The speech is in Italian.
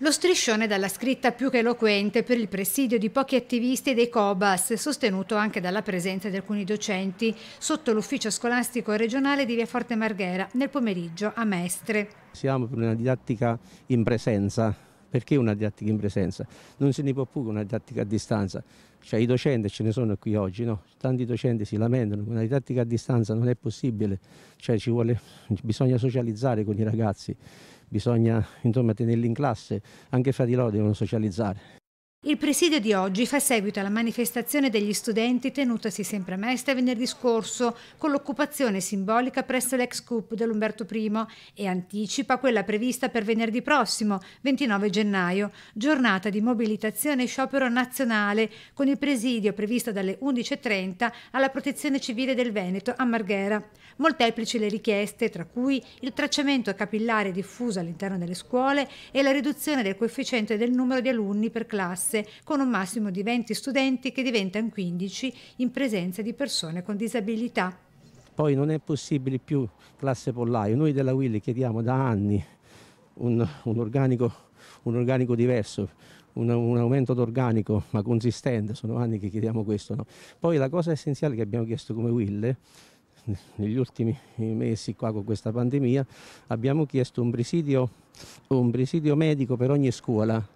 Lo striscione dalla scritta più che eloquente per il presidio di pochi attivisti dei COBAS, sostenuto anche dalla presenza di alcuni docenti, sotto l'ufficio scolastico regionale di Via Forte Marghera nel pomeriggio a Mestre. Siamo per una didattica in presenza. Perché una didattica in presenza? Non se ne può più una didattica a distanza. Cioè, I docenti ce ne sono qui oggi, no? tanti docenti si lamentano, una didattica a distanza non è possibile, cioè, vuole, bisogna socializzare con i ragazzi bisogna insomma tenerli in classe, anche fra di loro devono socializzare. Il presidio di oggi fa seguito alla manifestazione degli studenti tenutasi sempre a Mestre venerdì scorso con l'occupazione simbolica presso l'ex CUP dell'Umberto I e anticipa quella prevista per venerdì prossimo, 29 gennaio, giornata di mobilitazione e sciopero nazionale con il presidio previsto dalle 11.30 alla Protezione Civile del Veneto a Marghera. Molteplici le richieste, tra cui il tracciamento capillare diffuso all'interno delle scuole e la riduzione del coefficiente del numero di alunni per classe classe con un massimo di 20 studenti che diventano 15 in presenza di persone con disabilità. Poi non è possibile più classe pollaio, noi della Willy chiediamo da anni un, un, organico, un organico, diverso, un, un aumento d'organico ma consistente, sono anni che chiediamo questo. No? Poi la cosa essenziale che abbiamo chiesto come Wille, negli ultimi mesi qua con questa pandemia abbiamo chiesto un presidio, un presidio medico per ogni scuola